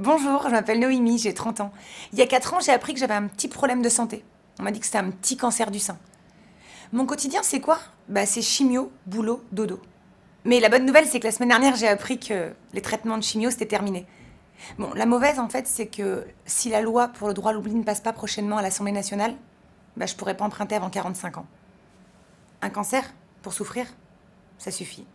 Bonjour, je m'appelle Noémie, j'ai 30 ans. Il y a 4 ans, j'ai appris que j'avais un petit problème de santé. On m'a dit que c'était un petit cancer du sein. Mon quotidien, c'est quoi Bah, c'est chimio, boulot, dodo. Mais la bonne nouvelle, c'est que la semaine dernière, j'ai appris que les traitements de chimio, c'était terminé. Bon, la mauvaise, en fait, c'est que si la loi pour le droit à l'oubli ne passe pas prochainement à l'Assemblée nationale, bah, je pourrais pas emprunter avant 45 ans. Un cancer, pour souffrir, ça suffit.